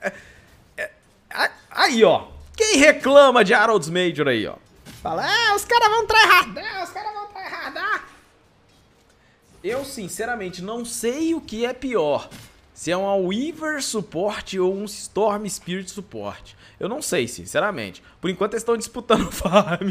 É, é, é, aí, ó. Quem reclama de Harold's Major aí, ó? Fala, né? ah, os caras vão tryhardar, os caras vão tryhardar. Eu, sinceramente, não sei o que é pior. Se é um Weaver suporte ou um Storm Spirit suporte. Eu não sei, sinceramente. Por enquanto, eles estão disputando farm.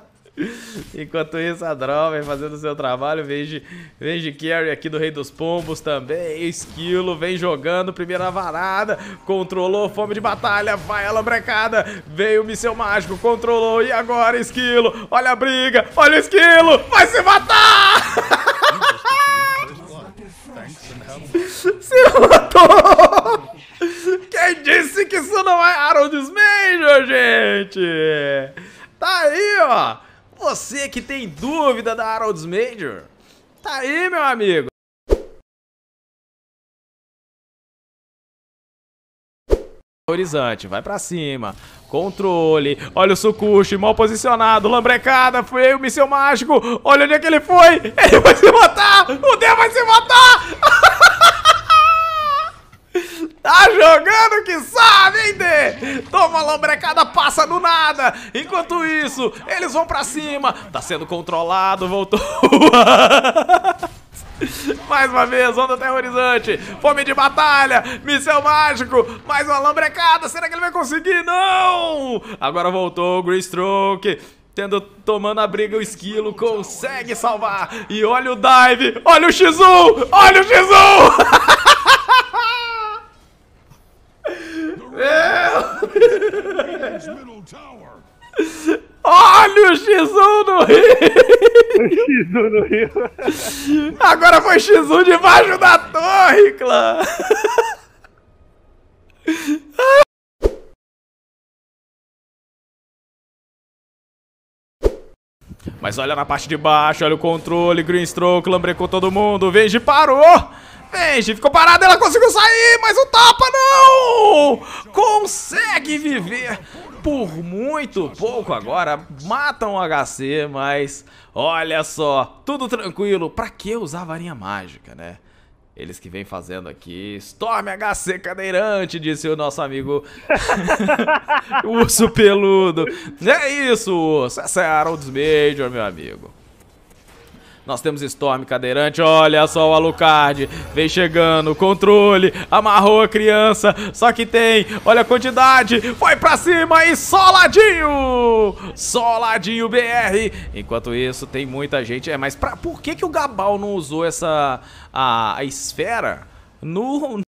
Enquanto isso, a Droga vem fazendo o seu trabalho. Veja, veja Carry aqui do Rei dos Pombos também. Esquilo vem jogando. Primeira varada. Controlou. Fome de batalha. Vai ela brecada. Veio o Missão mágico. Controlou. E agora, Esquilo. Olha a briga. Olha o Esquilo. Vai se matar! se matou! que tem dúvida da Harold's Major, tá aí, meu amigo. Horizonte, vai pra cima. Controle. Olha o Sukushi, mal posicionado. Lambrecada, foi o míssil mágico. Olha onde é que ele foi. Ele vai se matar. O Deus vai se matar. Tá jogando que sabe, hein, Dê? Toma lambrecada, passa no nada. Enquanto isso, eles vão pra cima. Tá sendo controlado, voltou. Mais uma vez, onda terrorizante, fome de batalha, missão mágico, mais uma lambrecada, será que ele vai conseguir? Não! Agora voltou o Greystroke, tendo, tomando a briga o esquilo, consegue salvar, e olha o dive, olha o X1, olha o X1! Olha o X1 no rio! X1 no rio. Agora foi X1 debaixo da torre, clã! Mas olha na parte de baixo, olha o controle, Greenstroke, lambrecou todo mundo, Venge parou! Venge ficou parado, ela conseguiu sair, mas o tapa não! consegue viver por muito pouco agora. Matam o HC, mas olha só, tudo tranquilo. Pra que usar varinha mágica, né? Eles que vem fazendo aqui. Storm HC cadeirante, disse o nosso amigo Urso Peludo. É isso, Urso. Essa é a Harold's Major, meu amigo. Nós temos Storm cadeirante. Olha só o Alucard. Vem chegando. Controle. Amarrou a criança. Só que tem. Olha a quantidade. Foi pra cima e soladinho. Soladinho BR. Enquanto isso, tem muita gente. É, mas pra, por que, que o Gabal não usou essa... a, a esfera? No,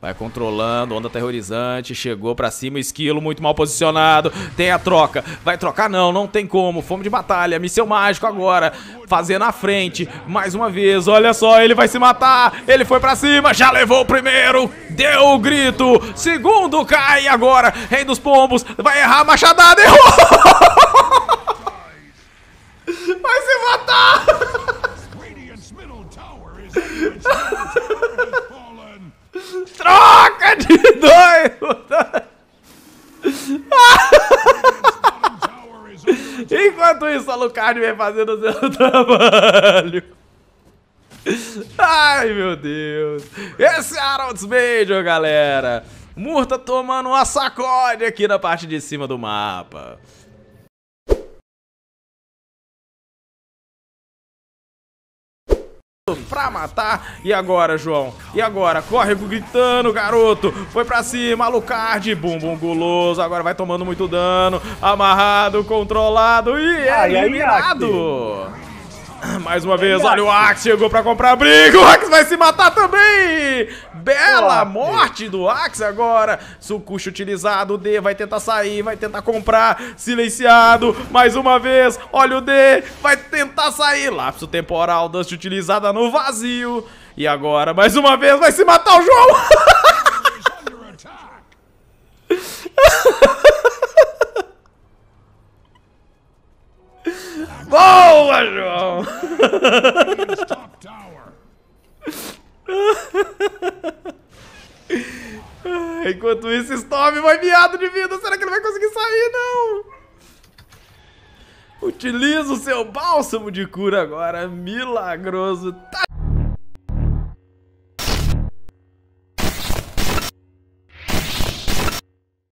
Vai controlando, onda aterrorizante, chegou pra cima, esquilo muito mal posicionado, tem a troca, vai trocar não, não tem como, fome de batalha, missão mágico agora, fazer na frente, mais uma vez, olha só, ele vai se matar, ele foi pra cima, já levou o primeiro, deu o grito, segundo cai agora, rei dos pombos, vai errar a machadada, errou! isso, Alucard vem fazendo o seu trabalho. Ai, meu Deus. Esse é Harold's Major, galera. Murta tomando uma sacode aqui na parte de cima do mapa. pra matar. E agora, João? E agora? Corre gritando, garoto. Foi pra cima, Alucard. Bum, bum, guloso. Agora vai tomando muito dano. Amarrado, controlado e eliminado. Ai, ai, Mais uma vez, olha o Axe chegou pra comprar briga. O Axe vai se matar também. Bela morte do Axe agora. Sucucho utilizado. O D vai tentar sair, vai tentar comprar. Silenciado. Mais uma vez. Olha o D. Vai tentar sair. Lapso temporal. Dust utilizada no vazio. E agora, mais uma vez, vai se matar o João. Boa, João! não. Enquanto isso, Storm vai viado de vida. Será que ele vai conseguir sair? Não. Utiliza o seu bálsamo de cura agora. Milagroso. Tá